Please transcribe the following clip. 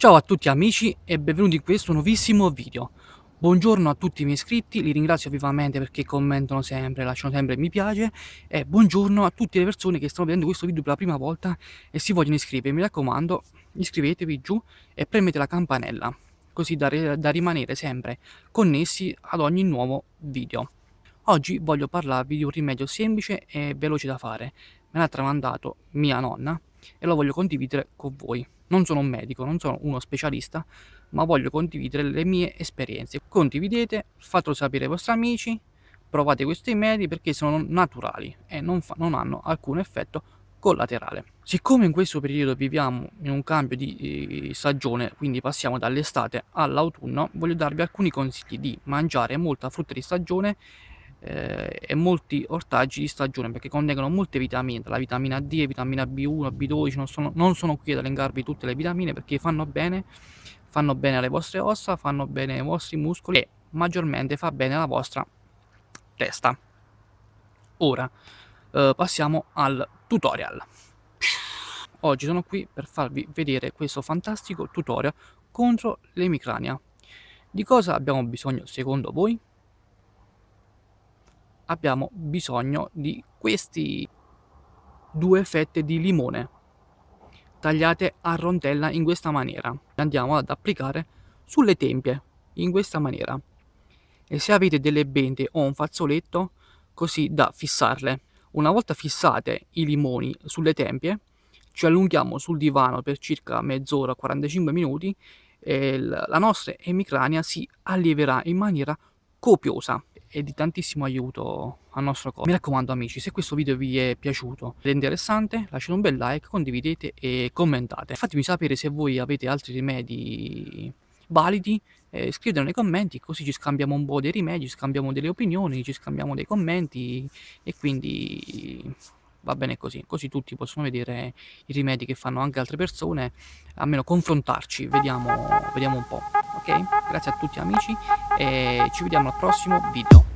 Ciao a tutti amici e benvenuti in questo nuovissimo video. Buongiorno a tutti i miei iscritti, li ringrazio vivamente perché commentano sempre, lasciano sempre mi piace e buongiorno a tutte le persone che stanno vedendo questo video per la prima volta e si vogliono iscrivere. Mi raccomando, iscrivetevi giù e premete la campanella, così da, da rimanere sempre connessi ad ogni nuovo video. Oggi voglio parlarvi di un rimedio semplice e veloce da fare. Me l'ha tramandato mia nonna e lo voglio condividere con voi. Non sono un medico, non sono uno specialista, ma voglio condividere le mie esperienze. Condividete, fatelo sapere ai vostri amici, provate questi metodi perché sono naturali e non, fa, non, hanno alcun effetto collaterale. Siccome in questo periodo viviamo in un cambio di eh, stagione, quindi passiamo dall'estate all'autunno, voglio darvi alcuni consigli di mangiare molta frutta di stagione eh, e molti ortaggi di stagione perché contengono molte vitamine, la vitamina D, vitamina B1, B12, non sono, non sono qui ad elencarvi tutte le vitamine perché fanno bene, fanno bene alle vostre ossa, fanno bene ai vostri muscoli e maggiormente fa bene alla vostra testa. Ora eh, passiamo al tutorial. Oggi sono qui per farvi vedere questo fantastico tutorial contro l'emicrania. Di cosa abbiamo bisogno secondo voi? abbiamo bisogno di questi due fette di limone tagliate a rondella in questa maniera andiamo ad applicare sulle tempie in questa maniera e se avete delle bende o un fazzoletto così da fissarle una volta fissate i limoni sulle tempie ci allunghiamo sul divano per circa mezz'ora 45 minuti e la nostra emicrania si allieverà in maniera copiosa e di tantissimo aiuto al nostro corpo. Mi raccomando amici, se questo video vi è piaciuto ed è interessante, lasciate un bel like, condividete e commentate. Fatemi sapere se voi avete altri rimedi validi, eh, scrivetelo nei commenti così ci scambiamo un po' dei rimedi, ci scambiamo delle opinioni, ci scambiamo dei commenti e quindi va bene così, così tutti possono vedere i rimedi che fanno anche altre persone, almeno confrontarci, vediamo, vediamo un po'. Grazie a tutti amici e ci vediamo al prossimo video.